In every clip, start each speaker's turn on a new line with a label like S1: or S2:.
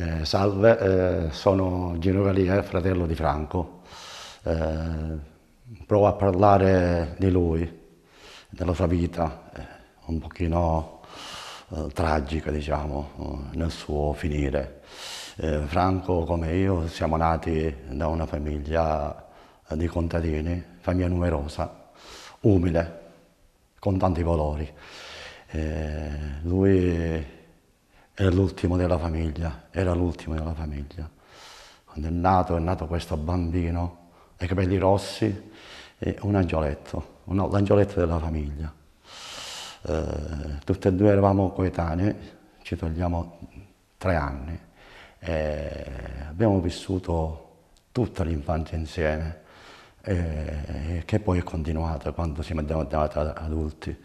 S1: Eh, salve, eh, sono Gino Galia, fratello di Franco. Eh, provo a parlare di lui, della sua vita, eh, un pochino eh, tragica, diciamo, eh, nel suo finire. Franco, come io, siamo nati da una famiglia di contadini, famiglia numerosa, umile, con tanti valori. lui è l'ultimo della famiglia, era l'ultimo della famiglia. Quando è nato, è nato questo bambino, i capelli rossi, e un angioletto, un, l'angioletto della famiglia. Eh, tutti e due eravamo coetanei, ci togliamo tre anni. E abbiamo vissuto tutta l'infanzia insieme, e, eh, che poi è continuata quando siamo diventati adulti.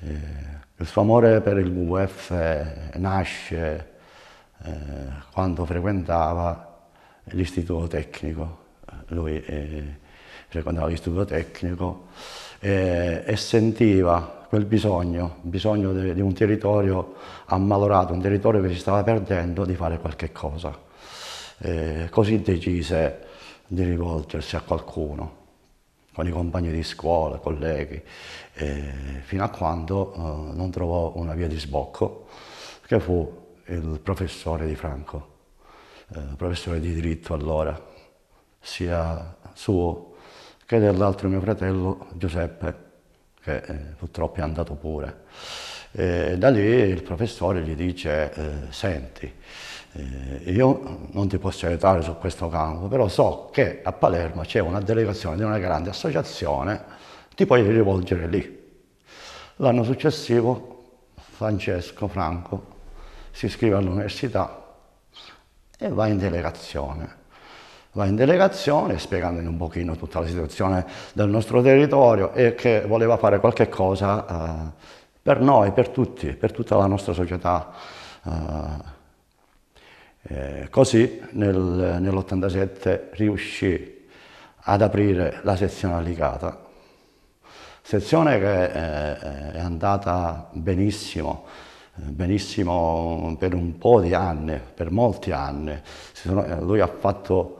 S1: Eh, il suo amore per il WWF nasce eh, quando frequentava l'istituto tecnico. Lui eh, frequentava l'istituto tecnico e sentiva quel bisogno, bisogno di un territorio ammalorato, un territorio che si stava perdendo, di fare qualche cosa. così decise di rivolgersi a qualcuno con i compagni di scuola, colleghi, eh, fino a quando eh, non trovò una via di sbocco, che fu il professore di Franco, eh, professore di diritto allora, sia suo che dell'altro mio fratello Giuseppe, che eh, purtroppo è andato pure. Eh, da lì il professore gli dice, eh, senti, eh, io non ti posso aiutare su questo campo, però so che a Palermo c'è una delegazione di una grande associazione, ti puoi rivolgere lì. L'anno successivo Francesco Franco si iscrive all'università e va in delegazione. Va in delegazione spiegandogli un pochino tutta la situazione del nostro territorio e che voleva fare qualche cosa eh, per noi, per tutti, per tutta la nostra società. Eh, eh così nel, nell'87 riuscì ad aprire la sezione allicata, sezione che è, eh, è andata benissimo, eh, benissimo per un po' di anni, per molti anni. Sono, lui ha fatto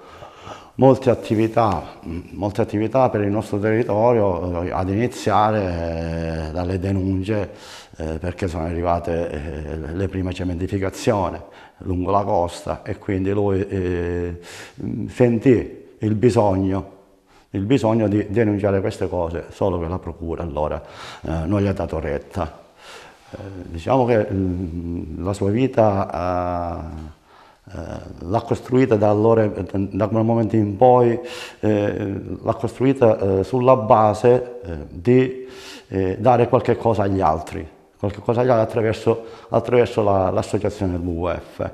S1: molte attività, mm, molte attività, per il nostro territorio, eh, ad iniziare eh, dalle denunce eh, perché sono arrivate le prime cementificazioni lungo la costa e quindi lui mm, sentì il bisogno il bisogno di denunciare queste cose, solo che la procura allora non gli ha dato retta. diciamo che mm, la sua vita eh, l'ha costruita da allora, da quel momento in poi, eh, l'ha costruita eh, sulla base eh, di eh, dare qualche cosa agli altri, qualche cosa agli altri attraverso, attraverso l'associazione la, WWF.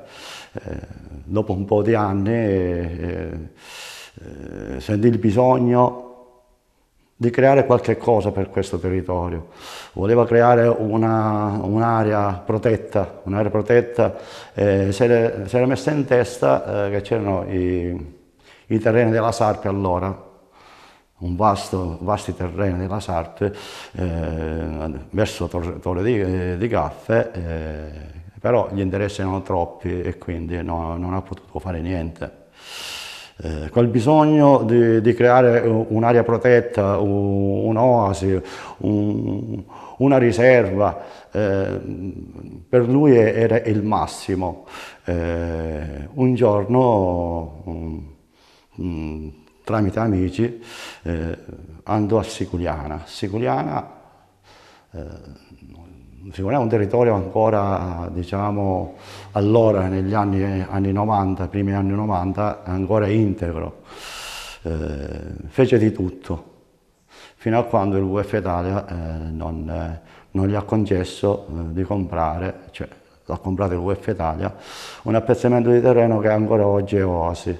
S1: Eh, dopo un po' di anni sentì il bisogno di creare qualche cosa per questo territorio. Voleva creare un'area protetta, un'area protetta, eh, si, era, messa in testa eh, che c'erano i, i, terreni della Sarpe allora, un vasto, vasti terreni della Sarpe eh, verso Torre, torre di, eh, di, Gaffe, eh, però gli interessi erano troppi e quindi no, non ha potuto fare niente eh, col bisogno di, di creare un'area protetta, un'oasi, un, una riserva, eh, per lui era il massimo. Eh, un giorno, um, tramite amici, eh, andò a Siculiana. Siculiana eh, Figurano è un territorio ancora, diciamo, allora negli anni, anni 90, primi anni 90, ancora integro. Eh, fece di tutto, fino a quando il WF Italia eh, non, eh, non, gli ha concesso eh, di comprare, cioè l'ha comprato il WF Italia, un appezzamento di terreno che ancora oggi è oasi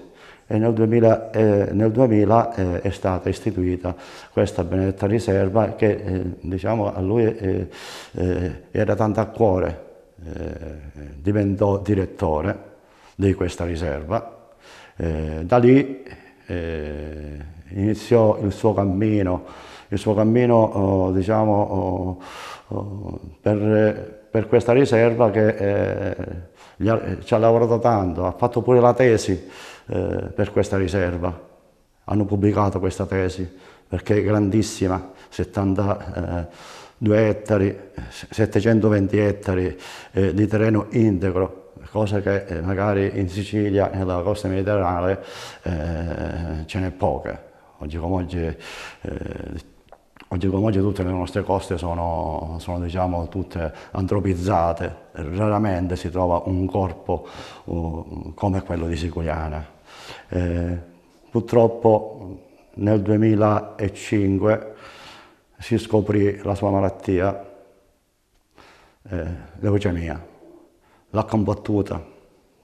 S1: e nel 2000, eh, nel 2000 eh, è stata istituita questa benedetta riserva che eh, diciamo, a lui eh, eh, era tanto a cuore, eh, diventò direttore di questa riserva. da lì iniziò il suo cammino, il suo cammino oh, diciamo, oh, Oh, per, per questa riserva che eh, ha, ci ha lavorato tanto, ha fatto pure la tesi eh, per questa riserva. Hanno pubblicato questa tesi perché è grandissima, 72 eh, ettari, 720 ettari eh, di terreno integro cosa che eh, magari in Sicilia e nella costa mediterranea eh, ce n'è poche. Oggi come oggi eh, Oggi come oggi tutte le nostre coste sono, sono diciamo, tutte antropizzate, raramente si trova un corpo uh, come quello di Sicuriana. Eh, purtroppo nel 2005 si scoprì la sua malattia, eh, leucemia. L'ha combattuta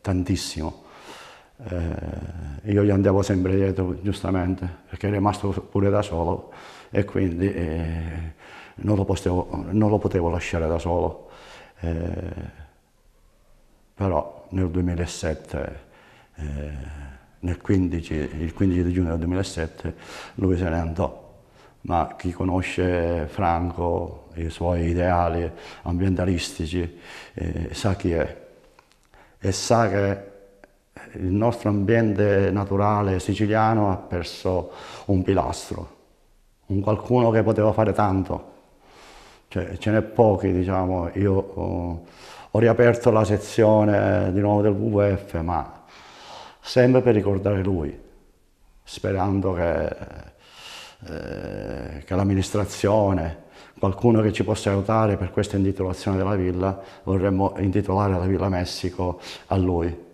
S1: tantissimo, eh, io gli andavo sempre dietro, giustamente, perché è rimasto pure da solo e quindi eh, non, lo potevo, non, lo potevo lasciare da solo. Eh, però nel 2007, eh, nel 15, il 15 di giugno del 2007, lui se ne andò ma chi conosce Franco, i suoi ideali ambientalistici, eh, sa chi è e sa che il nostro ambiente naturale siciliano ha perso un pilastro, un qualcuno che poteva fare tanto. Cioè, ce n'è pochi, diciamo, io oh, ho riaperto la sezione di nuovo del WWF, ma sempre per ricordare lui, sperando che, eh, che l'amministrazione, qualcuno che ci possa aiutare per questa intitolazione della villa, vorremmo intitolare la Villa Messico a lui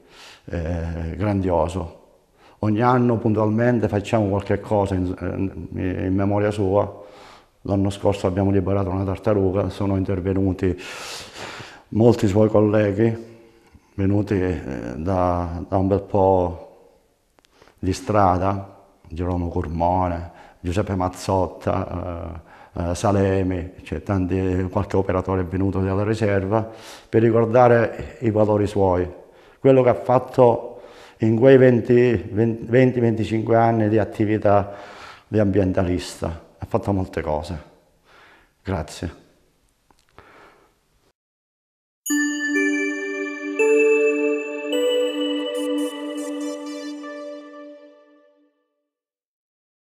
S1: eh, grandioso. Ogni anno puntualmente facciamo qualche cosa in, eh, in memoria sua. L'anno scorso abbiamo liberato una tartaruga, sono intervenuti molti suoi colleghi venuti eh, da, da un bel po' di strada, Gerolamo Curmone, Giuseppe Mazzotta, eh, eh, Salemi, cioè tanti, qualche operatore è venuto dalla riserva, per ricordare i valori suoi, quello che ha fatto in quei 20-25 anni di attività di ambientalista. Ha fatto molte cose. Grazie.